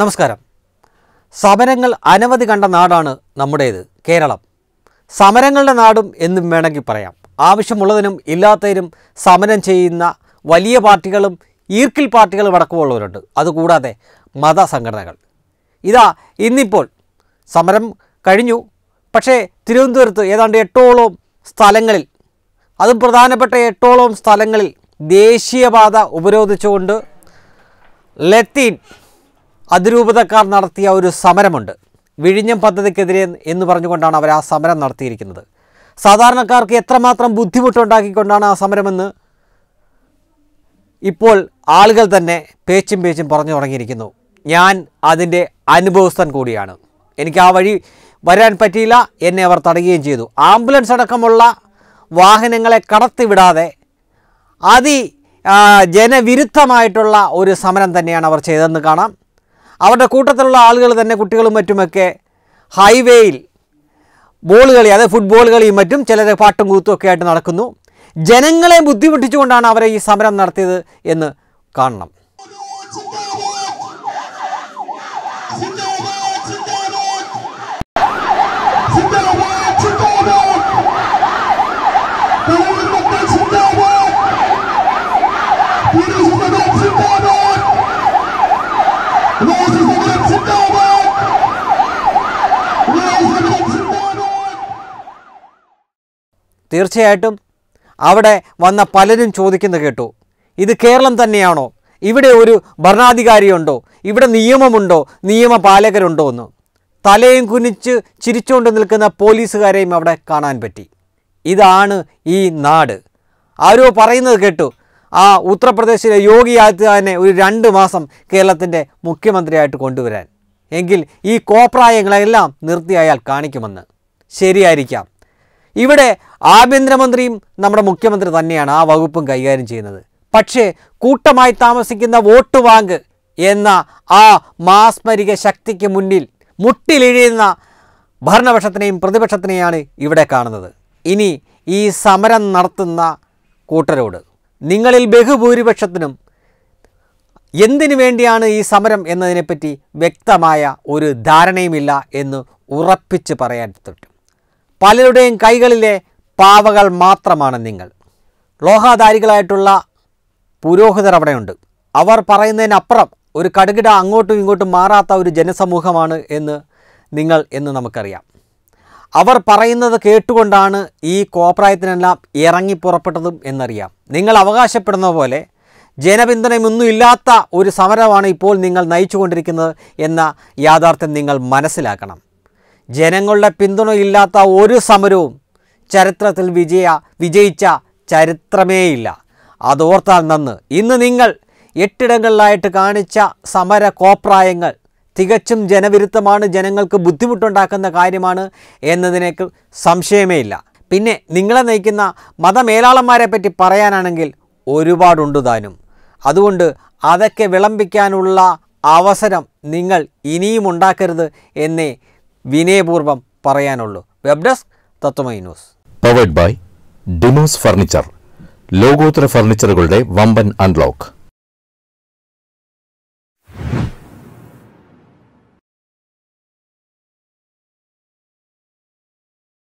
നമസ്കാരം സമരങ്ങൾ അനവധി കണ്ട നാടാണ് നമ്മുടേത് കേരളം സമരങ്ങളുടെ നാടും എന്നും വേണമെങ്കിൽ പറയാം ആവശ്യമുള്ളതിനും ഇല്ലാത്തതിനും സമരം ചെയ്യുന്ന വലിയ പാർട്ടികളും ഈർക്കിൽ പാർട്ടികളും അടക്കമുള്ളവരുണ്ട് അതുകൂടാതെ മതസംഘടനകൾ ഇതാ ഇന്നിപ്പോൾ സമരം കഴിഞ്ഞു പക്ഷേ തിരുവനന്തപുരത്ത് ഏതാണ്ട് എട്ടോളം സ്ഥലങ്ങളിൽ അതും പ്രധാനപ്പെട്ട എട്ടോളം സ്ഥലങ്ങളിൽ ദേശീയപാത ഉപരോധിച്ചുകൊണ്ട് ലത്തീൻ അതിരൂപതക്കാർ നടത്തിയ ഒരു സമരമുണ്ട് വിഴിഞ്ഞം പദ്ധതിക്കെതിരെ എന്ന് പറഞ്ഞുകൊണ്ടാണ് അവർ ആ സമരം നടത്തിയിരിക്കുന്നത് സാധാരണക്കാർക്ക് എത്രമാത്രം ബുദ്ധിമുട്ടുണ്ടാക്കിക്കൊണ്ടാണ് ആ സമരമെന്ന് ഇപ്പോൾ ആളുകൾ തന്നെ പേച്ചും പേച്ചും പറഞ്ഞു തുടങ്ങിയിരിക്കുന്നു ഞാൻ അതിൻ്റെ അനുഭവസ്ഥൻ കൂടിയാണ് എനിക്ക് ആ വഴി വരാൻ പറ്റിയില്ല എന്നെ അവർ തടയുകയും ചെയ്തു ആംബുലൻസ് അടക്കമുള്ള വാഹനങ്ങളെ കടത്തിവിടാതെ അതി ജനവിരുദ്ധമായിട്ടുള്ള ഒരു സമരം തന്നെയാണ് അവർ ചെയ്തതെന്ന് കാണാം അവരുടെ കൂട്ടത്തിലുള്ള ആളുകൾ തന്നെ കുട്ടികളും മറ്റുമൊക്കെ ഹൈവേയിൽ ബോൾ കളി അതായത് ഫുട്ബോൾ കളിയും മറ്റും ചിലരെ പാട്ടും കൂത്തും ഒക്കെ ആയിട്ട് നടക്കുന്നു ജനങ്ങളെ ബുദ്ധിമുട്ടിച്ചുകൊണ്ടാണ് അവരെ ഈ സമരം നടത്തിയത് എന്ന് കാണണം തീർച്ചയായിട്ടും അവിടെ വന്ന പലരും ചോദിക്കുന്നത് കേട്ടു ഇത് കേരളം തന്നെയാണോ ഇവിടെ ഒരു ഭരണാധികാരിയുണ്ടോ ഇവിടെ നിയമമുണ്ടോ നിയമപാലകരുണ്ടോ എന്ന് തലയും കുനിച്ച് ചിരിച്ചുകൊണ്ട് നിൽക്കുന്ന പോലീസുകാരെയും അവിടെ കാണാൻ പറ്റി ഇതാണ് ഈ നാട് ആരോ പറയുന്നത് കേട്ടു ആ ഉത്തർപ്രദേശിലെ യോഗി ആദിത്യനാഥിനെ ഒരു രണ്ട് മാസം കേരളത്തിൻ്റെ മുഖ്യമന്ത്രിയായിട്ട് കൊണ്ടുവരാൻ എങ്കിൽ ഈ കോപ്രായങ്ങളെല്ലാം നിർത്തി അയാൾ കാണിക്കുമെന്ന് ശരിയായിരിക്കാം ഇവിടെ ആഭ്യന്തരമന്ത്രിയും നമ്മുടെ മുഖ്യമന്ത്രി തന്നെയാണ് ആ വകുപ്പും കൈകാര്യം ചെയ്യുന്നത് പക്ഷേ കൂട്ടമായി താമസിക്കുന്ന വോട്ട് ബാങ്ക് എന്ന ആ മാസ്മരിക ശക്തിക്ക് മുന്നിൽ മുട്ടിലിഴിയുന്ന ഭരണപക്ഷത്തിനെയും പ്രതിപക്ഷത്തിനെയാണ് ഇവിടെ കാണുന്നത് ഇനി ഈ സമരം നടത്തുന്ന കൂട്ടരോട് നിങ്ങളിൽ ബഹുഭൂരിപക്ഷത്തിനും എന്തിനു വേണ്ടിയാണ് ഈ സമരം എന്നതിനെപ്പറ്റി വ്യക്തമായ ഒരു ധാരണയുമില്ല എന്ന് ഉറപ്പിച്ച് പറയാൻ പറ്റും പലരുടെയും കൈകളിലെ പാവകൾ മാത്രമാണ് നിങ്ങൾ ലോഹാധാരികളായിട്ടുള്ള പുരോഹിതർ അവിടെയുണ്ട് അവർ പറയുന്നതിനപ്പുറം ഒരു കടുകിട അങ്ങോട്ടും ഇങ്ങോട്ടും മാറാത്ത ഒരു ജനസമൂഹമാണ് എന്ന് നിങ്ങൾ എന്ന് നമുക്കറിയാം അവർ പറയുന്നത് കേട്ടുകൊണ്ടാണ് ഈ കോപ്രായത്തിനെല്ലാം ഇറങ്ങി പുറപ്പെട്ടതും എന്നറിയാം നിങ്ങൾ അവകാശപ്പെടുന്ന പോലെ ജനപിന്തുണയൊന്നുമില്ലാത്ത ഒരു സമരമാണ് ഇപ്പോൾ നിങ്ങൾ നയിച്ചുകൊണ്ടിരിക്കുന്നത് എന്ന യാഥാർത്ഥ്യം നിങ്ങൾ മനസ്സിലാക്കണം ജനങ്ങളുടെ പിന്തുണയില്ലാത്ത ഒരു സമരവും ചരിത്രത്തിൽ വിജയ വിജയിച്ച ചരിത്രമേയില്ല അതോർത്താൽ നന്ന് ഇന്ന് നിങ്ങൾ എട്ടിടങ്ങളിലായിട്ട് കാണിച്ച സമര കോപ്രായങ്ങൾ തികച്ചും ജനവിരുദ്ധമാണ് ജനങ്ങൾക്ക് ബുദ്ധിമുട്ടുണ്ടാക്കുന്ന കാര്യമാണ് എന്നതിനേക്ക് ഇല്ല പിന്നെ നിങ്ങളെ നയിക്കുന്ന മതമേലാളന്മാരെ പറ്റി പറയാനാണെങ്കിൽ ഒരുപാടുണ്ട് താനും അതുകൊണ്ട് അതൊക്കെ വിളമ്പിക്കാനുള്ള അവസരം നിങ്ങൾ ഇനിയും ഉണ്ടാക്കരുത് എന്നേ വിനയപൂർവ്വം പറയാനുള്ളൂ web desk Tatwamayi news powered by Demos furniture ലോകോത്തര ഫർണിച്ചറുകളുടെ വമ്പൻ അൺലോക്ക്